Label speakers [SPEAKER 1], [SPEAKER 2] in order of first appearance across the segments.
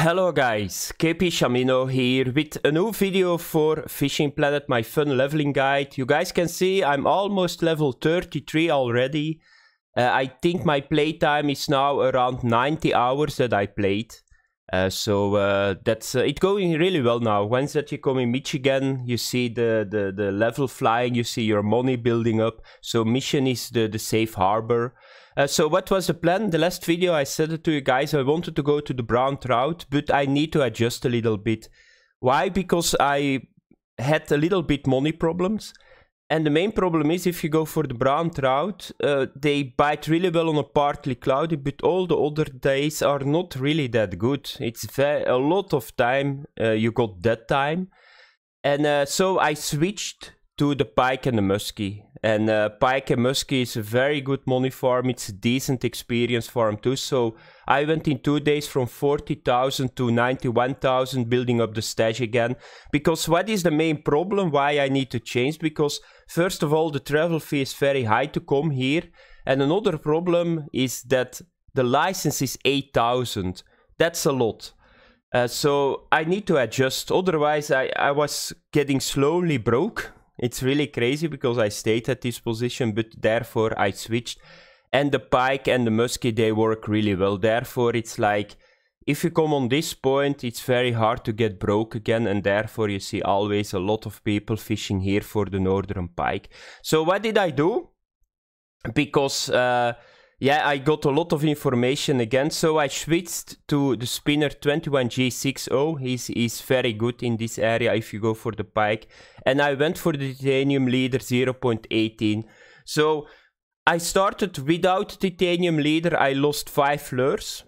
[SPEAKER 1] Hello guys, KP Shamino here with a new video for Fishing Planet, my fun leveling guide. You guys can see I'm almost level 33 already. Uh, I think my playtime is now around 90 hours that I played. Uh, so uh, that's uh, it going really well now. Once that you come in Michigan, you see the, the, the level flying, you see your money building up. So mission is the, the safe harbor. Uh, so what was the plan? The last video I said it to you guys, I wanted to go to the brown trout, but I need to adjust a little bit. Why? Because I had a little bit money problems. And the main problem is if you go for the brown trout, uh, they bite really well on a partly cloudy, but all the other days are not really that good. It's a lot of time uh, you got that time. And uh, so I switched to the pike and the muskie. And uh, pike and muskie is a very good money farm. It's a decent experience farm too. So I went in two days from 40,000 to 91,000 building up the stash again. Because what is the main problem why I need to change? Because First of all, the travel fee is very high to come here. And another problem is that the license is 8,000. That's a lot. Uh, so I need to adjust. Otherwise, I, I was getting slowly broke. It's really crazy because I stayed at this position, but therefore I switched. And the pike and the muskie, they work really well. Therefore, it's like if you come on this point, it's very hard to get broke again, and therefore you see always a lot of people fishing here for the northern pike. So what did I do? Because, uh, yeah, I got a lot of information again, so I switched to the spinner 21G60. He's, he's very good in this area if you go for the pike. And I went for the titanium leader 0.18. So I started without titanium leader, I lost 5 lures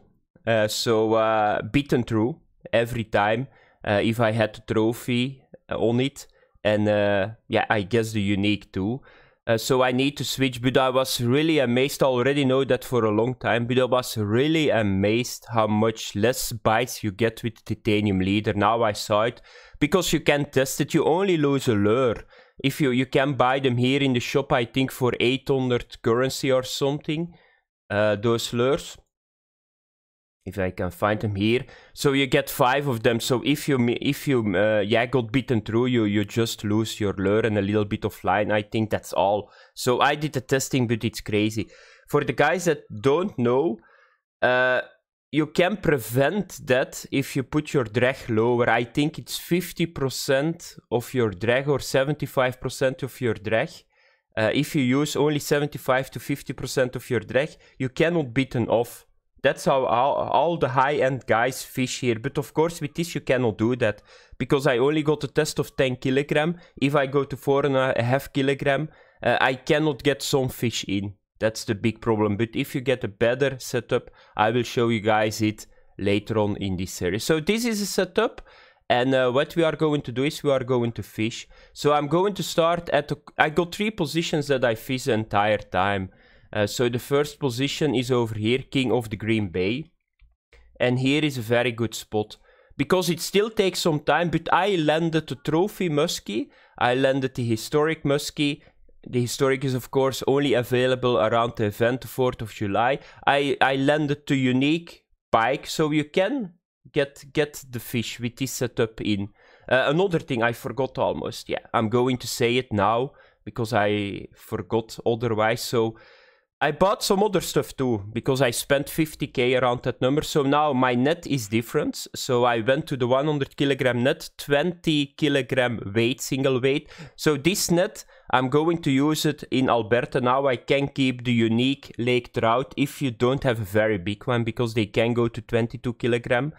[SPEAKER 1] uh, so uh, beaten through every time uh, if I had the trophy on it. And yeah, I guess the unique too. Uh, so I need to switch, but I was really amazed. I already know that for a long time, but I was really amazed how much less bites you get with titanium leader. Now I saw it because you can test it. You only lose a lure. If you you can buy them here in the shop, I think for 800 currency or something. Uh, those lures if I can find them here. So you get five of them. So if you if you uh, yeah got beaten through, you you just lose your lure and a little bit of line. I think that's all. So I did the testing, but it's crazy. For the guys that don't know, uh, you can prevent that if you put your drag lower. I think it's 50% of your drag or 75% of your drag. Uh, if you use only 75 to 50% of your drag, you cannot beaten off. That's how all, all the high-end guys fish here. But of course, with this, you cannot do that. Because I only got a test of 10 kilogram. If I go to 4 and a half kilogram, uh, I cannot get some fish in. That's the big problem. But if you get a better setup, I will show you guys it later on in this series. So this is a setup. And uh, what we are going to do is we are going to fish. So I'm going to start at... I got three positions that I fish the entire time. Uh, so the first position is over here, King of the Green Bay. And here is a very good spot. Because it still takes some time, but I landed the trophy muskie. I landed the historic muskie. The historic is of course only available around the event, the 4th of July. I, I landed the unique pike, so you can get, get the fish with this setup in. Uh, another thing I forgot almost, yeah, I'm going to say it now because I forgot otherwise. So I bought some other stuff too, because I spent 50k around that number. So now my net is different. So I went to the 100 kilogram net, 20 kilogram weight, single weight. So this net, I'm going to use it in Alberta. Now I can keep the unique lake trout if you don't have a very big one, because they can go to 22 kilogram.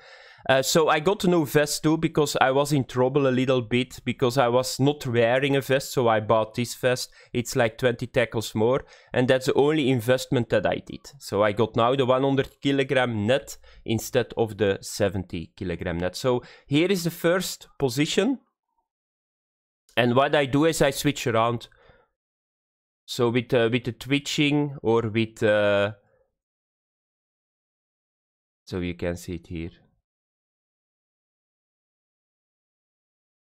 [SPEAKER 1] Uh, so I got to know vest too because I was in trouble a little bit because I was not wearing a vest, so I bought this vest. It's like 20 tackles more, and that's the only investment that I did. So I got now the 100 kilogram net instead of the 70 kilogram net. So here is the first position, and what I do is I switch around. So with uh, with the twitching or with uh... so you can see it here.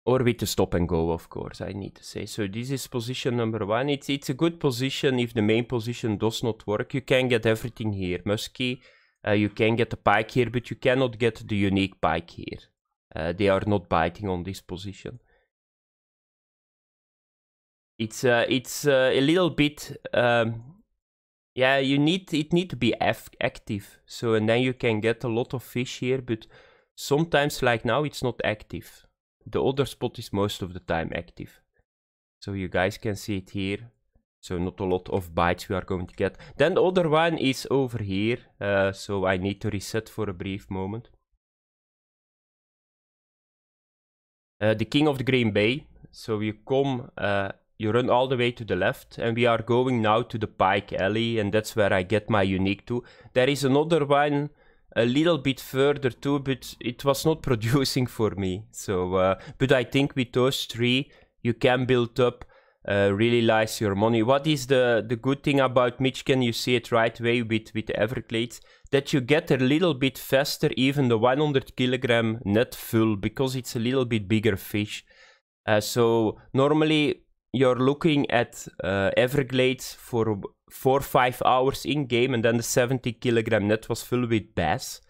[SPEAKER 1] or with the stop and go, of course, I need to say. So this is position number one. It's, it's a good position if the main position does not work. You can get everything here. Muskie, uh, you can get the pike here, but you cannot get the unique pike here. Uh, they are not biting on this position. It's uh, it's uh, a little bit, um, yeah, you need, it need to be active. So, and then you can get a lot of fish here, but sometimes like now it's not active the other spot is most of the time active. So you guys can see it here. So not a lot of bytes we are going to get. Then the other one is over here. Uh, so I need to reset for a brief moment. Uh, the king of the green bay. So you come, uh, you run all the way to the left. And we are going now to the pike alley. And that's where I get my unique to. There is another one a little bit further too, but it was not producing for me. So, uh, but I think with those three, you can build up uh, really nice your money. What is the, the good thing about Michigan? You see it right away with, with Everglades that you get a little bit faster, even the 100 kilogram net full, because it's a little bit bigger fish. Uh, so normally you're looking at uh, Everglades for four five hours in game, and then the 70 kilogram net was filled with bass.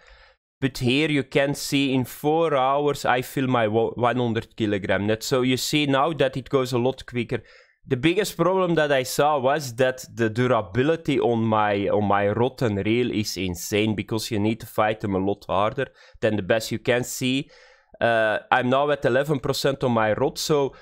[SPEAKER 1] But here you can see in four hours I fill my 100 kilogram net. So you see now that it goes a lot quicker. The biggest problem that I saw was that the durability on my on my rotten reel is insane because you need to fight them a lot harder than the best you can see. Uh, I'm now at 11% on my rod, so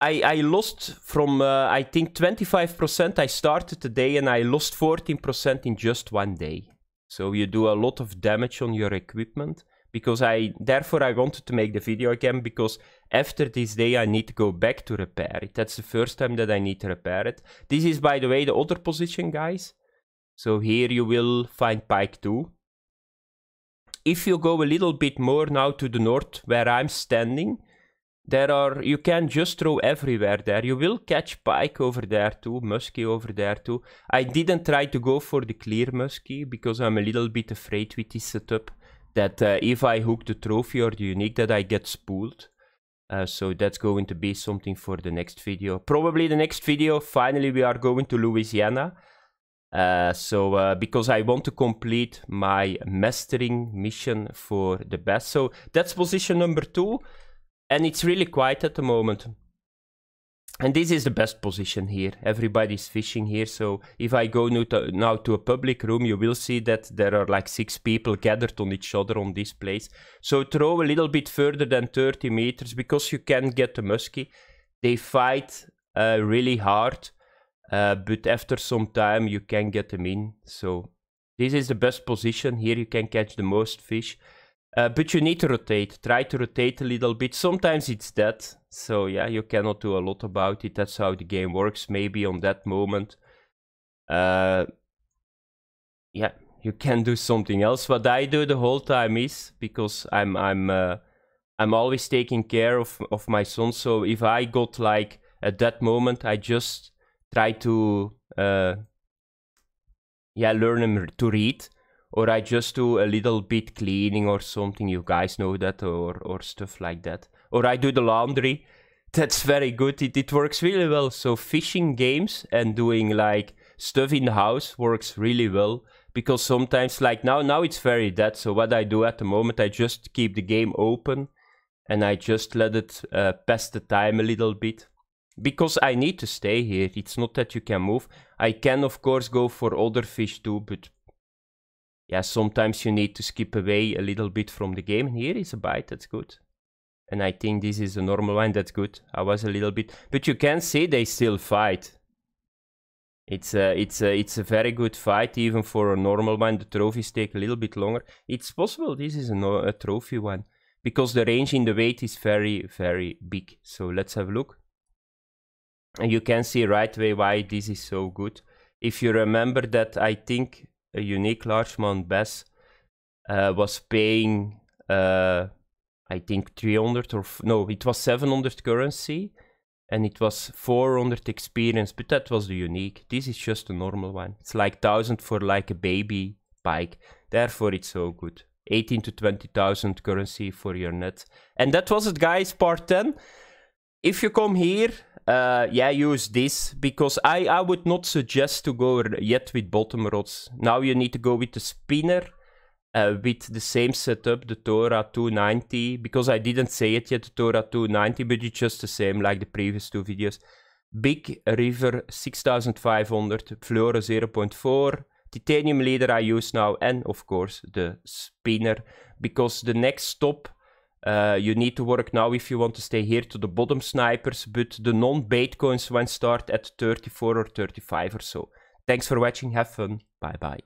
[SPEAKER 1] I, I lost from, uh, I think, 25% I started today and I lost 14% in just one day. So you do a lot of damage on your equipment because I, therefore I wanted to make the video again because after this day I need to go back to repair it. That's the first time that I need to repair it. This is, by the way, the other position, guys. So here you will find Pike 2. If you go a little bit more now to the north where I'm standing, there are you can just throw everywhere there you will catch pike over there too muskie over there too i didn't try to go for the clear muskie because i'm a little bit afraid with this setup that uh, if i hook the trophy or the unique that i get spooled uh, so that's going to be something for the next video probably the next video finally we are going to louisiana uh, so uh, because I want to complete my mastering mission for the best. So that's position number two. And it's really quiet at the moment. And this is the best position here. Everybody's fishing here. So if I go now to, now to a public room, you will see that there are like six people gathered on each other on this place. So throw a little bit further than 30 meters because you can get the muskie. They fight uh, really hard. Uh, but after some time, you can get them in. So this is the best position. Here you can catch the most fish. Uh, but you need to rotate. Try to rotate a little bit. Sometimes it's dead. So yeah, you cannot do a lot about it. That's how the game works. Maybe on that moment. Uh, yeah, you can do something else. What I do the whole time is because I'm I'm uh, I'm always taking care of of my son. So if I got like at that moment, I just try to uh, yeah learn him to read or I just do a little bit cleaning or something. You guys know that, or or stuff like that. Or I do the laundry. That's very good. It it works really well. So fishing games and doing like stuff in the house works really well because sometimes like now now it's very dead. So what I do at the moment, I just keep the game open and I just let it uh, pass the time a little bit because I need to stay here. It's not that you can move. I can, of course, go for other fish too, but yeah, sometimes you need to skip away a little bit from the game. Here is a bite, that's good. And I think this is a normal one, that's good. I was a little bit... But you can see they still fight. It's a, it's a, it's a very good fight, even for a normal one. The trophies take a little bit longer. It's possible this is a, no, a trophy one. Because the range in the weight is very, very big. So let's have a look. And you can see right away why this is so good. If you remember that, I think a unique large mount bass, uh, was paying, uh, I think, 300 or no, it was 700 currency and it was 400 experience, but that was the unique. This is just a normal one. It's like 1000 for like a baby bike. Therefore, it's so good. 18 to 20,000 currency for your net. And that was it, guys, part 10. If you come here, uh, yeah, use this because I, I would not suggest to go yet with bottom rods. Now you need to go with the spinner uh, with the same setup, the Torah 290, because I didn't say it yet, the Torah 290, but it's just the same like the previous two videos. Big River 6500, Flora 0.4, Titanium leader I use now, and of course the spinner, because the next stop uh, you need to work now if you want to stay here to the bottom snipers, but the non-bait coins when start at 34 or 35 or so. Thanks for watching, have fun, bye bye.